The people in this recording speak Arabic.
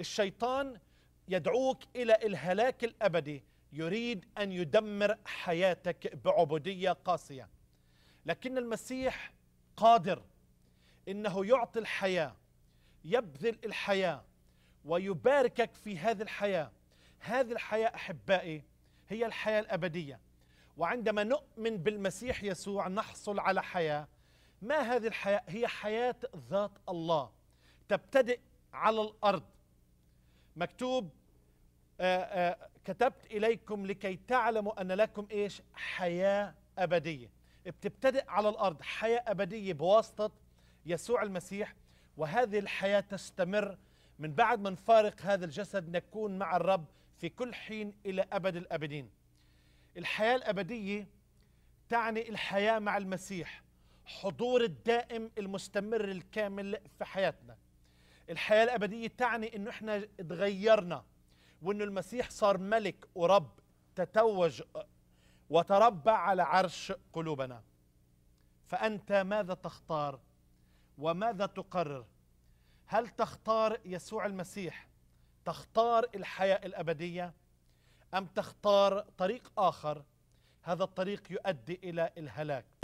الشيطان يدعوك إلى الهلاك الأبدي يريد أن يدمر حياتك بعبودية قاسية لكن المسيح قادر إنه يعطي الحياة يبذل الحياة ويباركك في هذه الحياة هذه الحياة أحبائي هي الحياة الأبدية وعندما نؤمن بالمسيح يسوع نحصل على حياة ما هذه الحياة هي حياة ذات الله تبتدئ على الأرض مكتوب آآ آه، آآ آه، كتبت إليكم لكي تعلموا أن لكم إيش حياة أبدية بتبتدئ على الأرض حياة أبدية بواسطة يسوع المسيح وهذه الحياة تستمر من بعد ما نفارق هذا الجسد نكون مع الرب في كل حين إلى أبد الأبدين الحياة الأبدية تعني الحياة مع المسيح حضور الدائم المستمر الكامل في حياتنا الحياة الأبدية تعني إنه إحنا اتغيرنا وإنه المسيح صار ملك ورب تتوج وتربع على عرش قلوبنا فأنت ماذا تختار وماذا تقرر هل تختار يسوع المسيح تختار الحياة الأبدية أم تختار طريق آخر هذا الطريق يؤدي إلى الهلاك